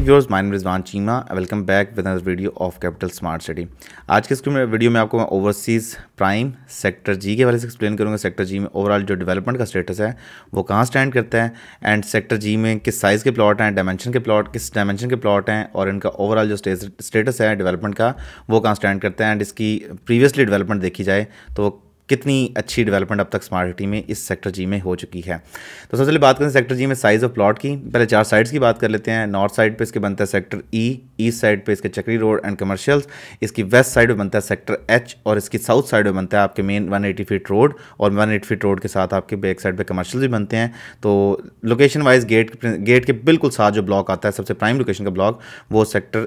morning viewers माइन Rizwan Cheema welcome back with another video of capital smart city आज के इस वीडियो में आपको मैं ओवरसीज़ प्राइम सेक्टर जी के वाले से एक्सप्लेन करूंगा सेक्टर जी में ओवरऑल जो डेवलपमेंट का स्टेटस है वो कहाँ स्टैंड करता है एंड सेक्टर जी में किस साइज़ के प्लॉट हैं डायमेंशन के प्लॉट किस डायमेंशन के प्लॉट हैं और इनका ओवरऑल जो स्टेटस है डेवलपमेंट का वो कहाँ स्टैंड करता है एंड इसकी प्रीवियसली डेवलपमेंट देखी जाए तो कितनी अच्छी डेवलपमेंट अब तक स्मार्ट सिटी में इस सेक्टर जी में हो चुकी है तो सबसे पहले बात करें सेक्टर जी में साइज़ ऑफ प्लॉट की पहले चार साइड्स की बात कर लेते हैं नॉर्थ साइड पे इसके बनता है सेक्टर ई ईस्ट साइड पे इसके चक्री रोड एंड कमर्शियल्स इसकी वेस्ट साइड में बनता है सेक्टर एच और इसकी साउथ साइड में बनता है आपके मेन वन फीट रोड और वन फीट रोड के साथ आपके बैक साइड पर कमर्शियल भी बनते हैं तो लोकेशन वाइज गेट गेट के बिल्कुल साथ जो ब्लॉक आता है सबसे प्राइम लोकेशन का ब्लॉक वो सेक्टर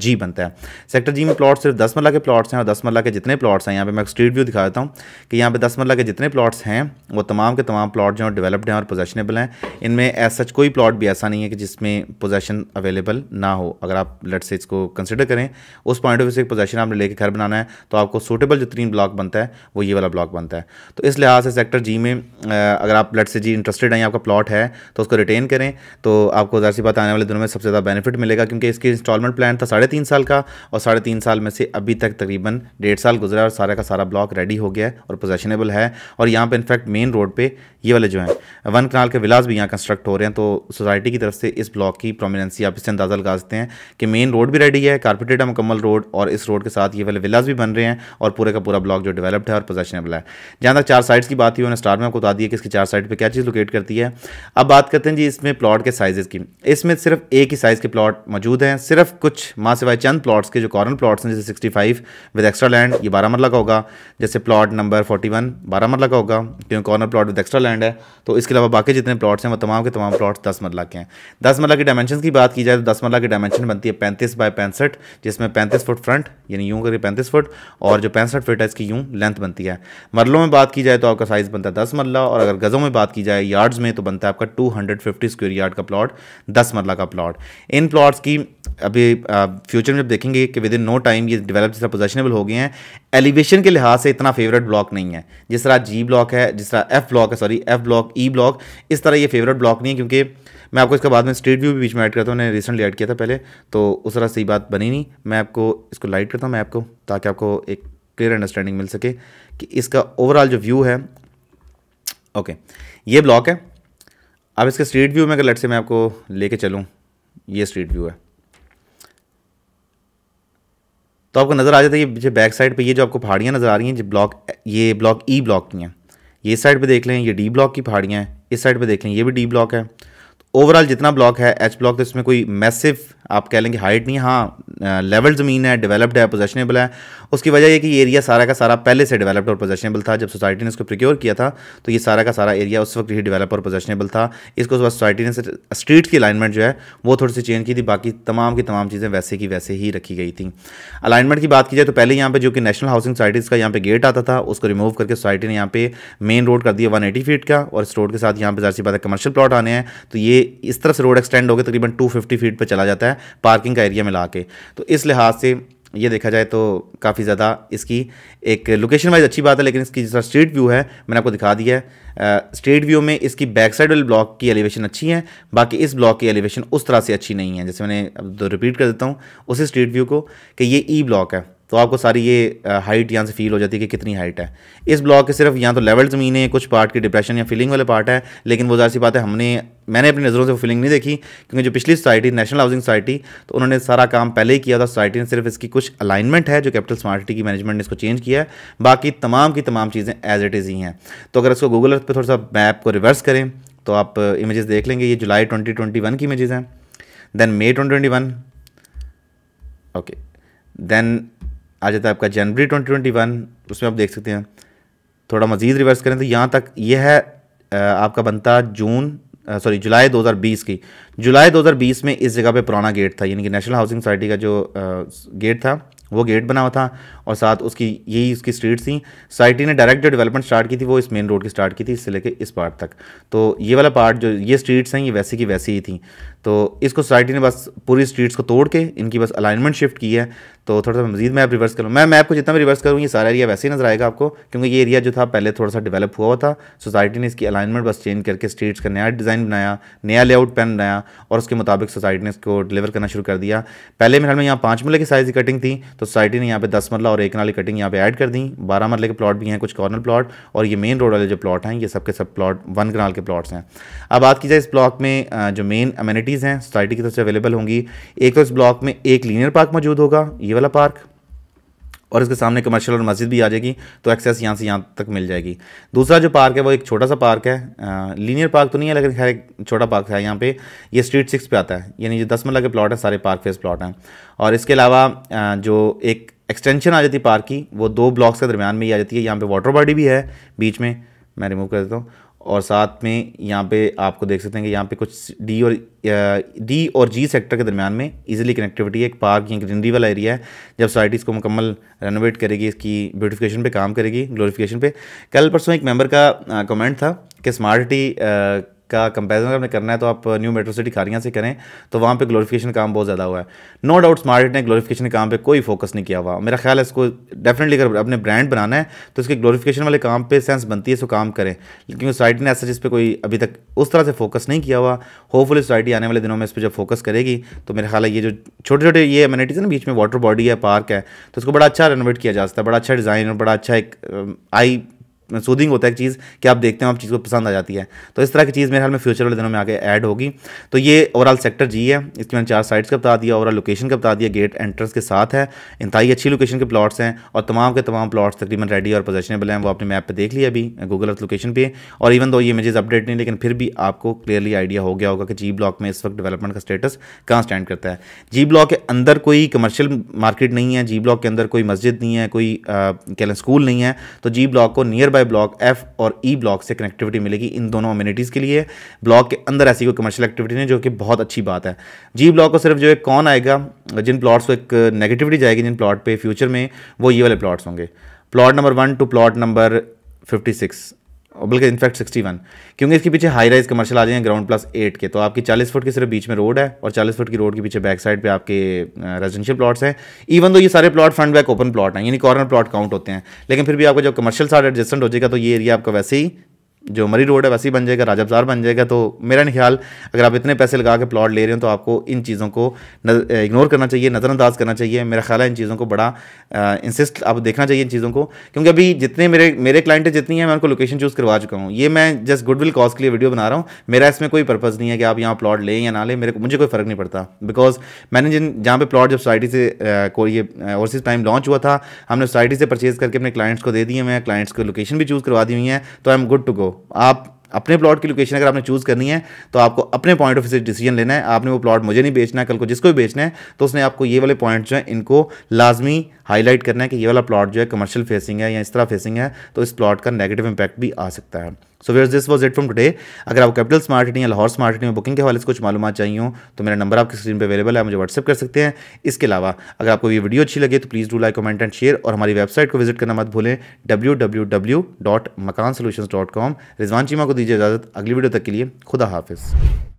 जी बनता है सेक्टर जी में प्लॉट सिर्फ दस मरला के प्लॉट्स हैं और दस मरला के जितने प्लॉट्स हैं यहाँ पे मैं स्ट्रीट व्यू दिखा देता हूँ कि यहाँ पे दस मरला के जितने प्लॉट्स हैं वो तमाम के तमाम प्लॉट जो हैं डेवलप्ड हैं और पोजेशनेबल हैं इनमें एज सच कोई प्लॉट भी ऐसा नहीं है कि जिसमें पोजेशन अवेलेबल ना हो अगर आप लट से इसको कंसिडर करें उस पॉइंट ऑफ व्यू से पोजेशन आपने लेकर घर बनाना है तो आपको सूटेबल जो तीन ब्लॉक बनता है वो ये वाला ब्लॉक बनता है तो इस लिहाज से सेक्टर जी में अगर आप लट से जी इंटरेस्टेड हैं आपका प्लॉट है तो उसको रिटेन करें तो आपको ज़ाहिर सी बात आने वाले दिनों में सबसे ज़्यादा बेनिफिट मिलेगा क्योंकि इसकी इंस्टॉलमेंट प्लान था साढ़े तीन साल का और साढ़े तीन साल में से अभी तक तकरीबन डेढ़ साल गुजरा और सारा का सारा ब्लॉक रेडी हो गया है और पोजेशनेबल है और यहाँ पर इनफैक्ट मेन रोड पर ये वाले जो हैं वन कनाल के विलास भी यहाँ कंस्ट्रक्ट हो रहे हैं तो सोसाइटी की तरफ से इस ब्लॉक की प्रोमिनेंसी आप इससे अंदाज़ा लगा सकते हैं कि मेन रोड भी रेडी है कारपेटेड है मुकम्मल रोड और इस रोड के साथ ये वाले विलास भी बन रहे हैं और पूरे का पूरा ब्लॉक जो डेवलप्ड है और पोजेशनेबल है जहाँ तक चार साइड्स की बात हुई उन्होंने स्टार में आपको बता दिया कि इसकी चार साइड पर क्या चीज़ लोकेट करती है अब बात करते हैं जी इसमें प्लॉट के साइज की इसमें सिर्फ एक ही साइज़ के प्लॉट मौजूद हैं सिर्फ कुछ माँ सिवाय चंद प्लॉट्स के जो कॉर्नर प्लॉट्स हैं जैसे sixty five with extra land ये बारह मरला का होगा जैसे प्लॉट नंबर फोर्टी वन बारह मरला का होगा क्योंकि corner plot with extra land है तो इसके अलावा बाकी जितने प्लॉट्स हैं वो तमाम के तमाम प्लॉट्स दस मरला के हैं दस मरला के डायमेंशन की बात की जाए तो दस मरला की डायमेंशन बनती है पैंतीस बाय पैंसठ जिसमें पैंतीस फुट फ्रंट यानी यूँ करके पैंतीस फुट और जो पैंसठ फिट है इसकी यूँ लेंथ बनती है मरलों में बात की जाए तो आपका साइज़ बनता है दस मरला और अगर गज़ों में बात की जाए यार्ड्स में तो बनता है आपका two hundred fifty square yard का प्लॉट दस मरला का प्लॉट इन प्लॉट्स की अभी आ, फ्यूचर में जब देखेंगे कि विद इन नो टाइम ये डेवलप जिस तरह पोजिशनेबल हो गए हैं एलिवेशन के लिहाज से इतना फेवरेट ब्लॉक नहीं है जिस तरह जी ब्लॉक है जिस तरह एफ ब्लॉक है sorry F block E block इस तरह ये फेवरेट ब्लॉक नहीं है क्योंकि मैं आपको इसके बाद में स्ट्रीट व्यू भी बीच में ऐड करता हूँ उन्होंने रिसेंटली ऐड किया था पहले तो उस तरह से बात बनी नहीं मैं आपको इसको लाइट करता हूँ मैं आपको ताकि आपको एक क्लियर अंडरस्टैंडिंग मिल सके कि इसका ओवरऑल जो व्यू है ओके ये ब्लॉक है अब इसके स्ट्रीट व्यू में अगर लट से मैं आपको लेके चलूँ ये स्ट्रीट व्यू है तो आपको नज़र आ जाता है ये बैक साइड पे ये जो आपको पहाड़ियाँ नज़र आ रही हैं जो ब्लॉक ये ब्लॉक ई ब्लॉक की हैं ये साइड पे देख लें ये डी ब्लॉक की पहाड़ियाँ हैं इस साइड पे देख लें ये भी डी ब्लॉक है ओवरऑल जितना ब्लॉक है एच ब्लॉक तो इसमें कोई मैसिव आप कह लेंगे हाइट नहीं हाँ लेवल ज़मीन है डेवलप्ड है पोजेशनेबल है उसकी वजह यह कि ये एरिया सारा का सारा पहले से डेवलप्ड और पोजेशनेबल था जब सोसाइटी ने इसको प्रिक्योर किया था तो ये सारा का सारा एरिया उस वक्त ही डेवलप और पोजेशनेबल था इसको उस सोसाइटी ने स्ट्रीट की अलाइनमेंट जो है वो थोड़ी सी चेंज की थी बाकी तमाम की तमाम चीज़ें वैसे की वैसे ही रखी गई थी अलाइनमेंट की बात की जाए तो पहले यहाँ पर जो कि नेशनल हाउसिंग सोसाइटीज़ का यहाँ पर गेट आता था उसको रिमूव करके सोसाइटी ने यहाँ पे मेन रोड कर दिया वन फीट का और इस रोड के साथ यहाँ पर जैसे सी बात है कमर्शियल प्लॉट आने हैं तो ये इस तरफ से रोड एक्सटेंड होकर तकरीबन टू फिफ्टी फीट पर चला जाता है पार्किंग का एरिया मिला के तो इस लिहाज से ये देखा जाए तो काफ़ी ज़्यादा इसकी एक लोकेशन वाइज अच्छी बात है लेकिन इसकी जिस स्ट्रीट व्यू है मैंने आपको दिखा दिया है स्ट्रीट व्यू में इसकी बैक साइड वाले ब्लॉक की एलिवेशन अच्छी है बाकी इस ब्लॉक की एलिवेशन उस तरह से अच्छी नहीं है जैसे मैंने अब तो रिपीट कर देता हूँ उसी स्ट्रीट व्यू को कि ये ई e ब्लॉक है तो आपको सारी ये हाइट यहाँ से फील हो जाती है कि कितनी हाइट है इस ब्लॉक के सिर्फ यहाँ तो लेवल ज़मीन है कुछ पार्ट की डिप्रेशन या फीलिंग वाले पार्ट है लेकिन वो ज़ाहिर सी बात है हमने मैंने अपनी नज़रों से वो फीलिंग नहीं देखी क्योंकि जो पिछली सोसाइटी नेशनल हाउसिंग सोसाइटी तो उन्होंने सारा काम पहले ही किया था सोसाइटी ने सिर्फ इसकी कुछ अलाइनमेंट है जो कैपिटल स्मार्टिटी की मैनेजमेंट ने इसको चेंज किया है बाकी तमाम की तमाम चीज़ें एज इट इज़ ही हैं तो अगर इसको गूगल अर्थ पर थोड़ा सा मैप को रिवर्स करें तो आप इमेजेस देख लेंगे ये जुलाई 2021 की इमेजेस हैं देन मई 2021 ओके देन आ जाता है आपका जनवरी 2021 उसमें आप देख सकते हैं थोड़ा मज़ीद रिवर्स करें तो यहाँ तक यह है आपका बनता जून सॉरी जुलाई 2020 की जुलाई 2020 में इस जगह पे पुराना गेट था यानी कि नेशनल हाउसिंग सोसाइटी का जो आ, गेट था वो गेट बना हुआ था और साथ उसकी यही उसकी स्ट्रीट थी सोसाइटी ने डायरेक्ट जो डेवलपमेंट स्टार्ट की थी वो इस मेन रोड की स्टार्ट की थी इससे लेके इस पार्ट तक तो ये वाला पार्ट जो ये स्ट्रीट्स हैं ये वैसी की वैसी ही थी तो इसको सोसाइटी ने बस पूरी स्ट्रीट्स को तोड़ के इनकी बस अलाइनमेंट शिफ्ट की है तो थोड़ा सा मजीद मैप रिवर्स करूँ मैं मैप को जितना भी रिवर्स करूँ ये सारा एरिया वैसे ही नजर आएगा आपको क्योंकि ये एरिया जो था पहले थोड़ा सा डेवलप हुआ हुआ था सोसाइटी ने इसकी अलाइनमेंट बस चेंज करके स्ट्रीट्स का नया डिज़ाइन बनाया नया लेआउट पेन बनाया और उसके मुताबिक सोसाइटी ने इसको डिलीवर करना शुरू कर दिया पहले मेरे में यहाँ पाँच मरले की साइज़ की कटिंग थी तो सोसाइटी ने यहाँ पर दस मरला और एक नाली कटिंग यहाँ पर ऐड कर दी बारह मरले के प्लाट भी हैं कुछ कॉर्नर प्लाट और ये मेन रोड वाले जो प्लाट हैं ये सबके सब प्लाट वन कनाल के प्लाट्स हैं अब बात की जाए इस ब्लॉक में जो मेन अम्यूनिटी फैसिलिटीज़ हैं सोसाइटी की तरफ से अवेलेबल होंगी एक तो इस ब्लॉक में एक लीनियर पार्क मौजूद होगा ये वाला पार्क और इसके सामने कमर्शियल और मस्जिद भी आ जाएगी तो एक्सेस यहाँ से यहाँ तक मिल जाएगी दूसरा जो पार्क है वो एक छोटा सा पार्क है लीनियर पार्क तो नहीं है लेकिन खैर एक छोटा पार्क है यहाँ पे ये स्ट्रीट सिक्स पे आता है यानी जो दस मरला के प्लॉट हैं सारे पार्क फेस प्लॉट हैं और इसके अलावा जो एक एक्सटेंशन आ जाती है पार्क की वो दो ब्लॉक्स के दरमियान में ही आ जाती है यहाँ पर वाटर बॉडी भी है बीच में मैं रिमूव कर देता हूँ और साथ में यहाँ पे आपको देख सकते हैं कि यहाँ पे कुछ डी और डी और जी सेक्टर के दरमियान में इजीली कनेक्टिविटी है एक पार्क या ग्रीनरी वाला एरिया है जब सोसाइटी इसको मुकम्मल रेनोवेट करेगी इसकी ब्यूटिफिकेशन पे काम करेगी ग्लोरिफिकेशन पे कल परसों एक मेंबर का कमेंट था कि स्मार्ट सिटी का कंपेरिजन अगर करना है तो आप न्यू मेट्रो सिटी खारियाँ से करें तो वहाँ पर ग्लोरीफिकेशन काम बहुत ज़्यादा हुआ है नो डाउट स्मार्ट ने ग्लोरीफिकेशन काम पर कोई फोकस नहीं किया हुआ मेरा ख्याल है इसको डेफिनेटली अगर अपने ब्रांड बनाना है तो इसके ग्लोरीफिकेशन वाले काम पर सेंस बनती है सो काम करें लेकिन सोसाइटी ने ऐसा जिस पर कोई अभी तक उस तरह से फोकस नहीं किया हुआ होपफुली सोसाइटी आने वाले दिनों में इस पर जब फोकस करेगी तो मेरा ख्याल है ये जो छोटे छोटे ये अम्यूनिटीज़ है ना बीच में वाटर बॉडी है पार्क है तो उसको बड़ा अच्छा रेनोवेट किया जा सकता है बड़ा अच्छा डिज़ाइन और बड़ा अच्छा एक आई um, सूदिंग होता है एक चीज़ कि आप देखते हो आप चीज़ को पसंद आ जाती है तो इस तरह की चीज़ मेरे हाल में फ्यूचर वाले दिनों में आगे ऐड होगी तो ये ओवरऑल सेक्टर जी है इसके मैंने चार साइड्स का बता दिया ओवरऑल लोकेशन का बता दिया गेट एंट्रेंस के साथ है इंतई अच्छी लोकेशन के प्लाट्स हैं और तमाम के तमाम प्लाट्स तकरीबन रेडी और पोजेशनेबल हैं वो आपने मैप पर देख लिया अभी गूगल अर्थ लोकेशन पर और इवन दो ये इमेजेस अपडेट नहीं लेकिन फिर भी आपको क्लियरली आइडिया हो गया होगा कि जी ब्लॉक में इस वक्त डेवलपमेंट का स्टेटस कहाँ स्टैंड करता है जी ब्लॉक के अंदर कोई कमर्शियल मार्केट नहीं है जी ब्लॉक के अंदर कोई मस्जिद नहीं है कोई कह लें स्कूल नहीं है तो जी ब्लॉक को nearby Y block F और ई e ब्लॉक से कनेक्टिविटी मिलेगी इन दोनों अम्यूनिटीज़ के लिए ब्लॉक के अंदर ऐसी कोई कमर्शियल एक्टिविटी नहीं जो कि बहुत अच्छी बात है जी ब्लॉक को सिर्फ जो एक कौन आएगा जिन प्लॉट्स को एक नेगेटिविटी जाएगी जिन प्लॉट पर फ्यूचर में वो ये वाले प्लॉट्स होंगे plot number one two plot number fifty six बल्कि इनफैक्ट 61 क्योंकि इसके पीछे हाई राइज कमर्शियल आ जाएंगे ग्राउंड प्लस एट के तो आपकी 40 फुट के सिर्फ बीच में रोड है और 40 फुट की रोड के पीछे बैक साइड पे आपके रेजिडेंशियल प्लॉट्स हैं इवन तो ये सारे plot front back open plot हैं यानी कॉर्नर प्लॉट काउंट होते हैं लेकिन फिर भी आपका जब कमर्शियल साइड एडजस्टेंट हो जाएगा तो ये एरिया आपका वैसे ही जो मरी रोड है वैसे ही बन जाएगा राजा बाजार बन जाएगा तो मेरा नहीं ख्याल अगर आप इतने पैसे लगा के प्लॉट ले रहे हो तो आपको इन चीज़ों को इग्नोर करना चाहिए नज़रअंदाज करना चाहिए मेरा ख्याल है इन चीज़ों को बड़ा इंसिस्ट आप देखना चाहिए इन चीज़ों को क्योंकि अभी जितने मेरे मेरे क्लाइंट जितनी हैं मैं उनको लोकेशन चूज़ करवा चुका हूँ ये मैं जस्ट गुडविल कॉज के लिए वीडियो बना रहा हूँ मेरा इसमें कोई पर्पज़ नहीं है कि आप यहाँ प्लॉट लें या ना लें मेरे मुझे कोई फ़र्क नहीं पड़ता बिकॉज मैंने जिन जहाँ पे प्लॉट जब सोसाइटी से कोई को ये ओवरसीज लॉन्च हुआ था हमने सोसाइटी से परचेज़ करके अपने क्लाइंट्स को दे दिए हैं क्लाइंट्स को लोकेशन भी चूज़ करवा दी हुई है तो I am good to go आप अपने प्लॉट की लोकेशन अगर आपने चूज़ करनी है तो आपको अपने पॉइंट ऑफ व्यू से डिसीजन लेना है आपने वो प्लॉट मुझे नहीं बेचना है कल को जिसको भी बेचना है तो उसने आपको ये वाले पॉइंट जो है इनको लाजमी हाईलाइट करना है कि ये वाला प्लॉट जो है कमर्शियल फेसिंग है या इस तरह फेसिंग है तो इस प्लॉट का नेगेटिव इंपैक्ट भी आ सकता है so where this was it from today अगर आप कैपिटल स्मार्ट सिटी या लाहौर स्मार्ट सिटी में बुकिंग के हवाले से कुछ मालूम चाहिए हो तो मेरा नंबर आपकी स्क्रीन पर अवेलेबल है मुझे व्हाट्सअप कर सकते हैं इसके अलावा अगर आपको ये वीडियो अच्छी लगे तो please do like comment and share और हमारी वेबसाइट को विजिट करना मत भूलें W W W dot Makaan solution dot com Rizwan Cheema को दीजिए इजाज़त अगली वीडियो तक के लिए खुदा हाफिज़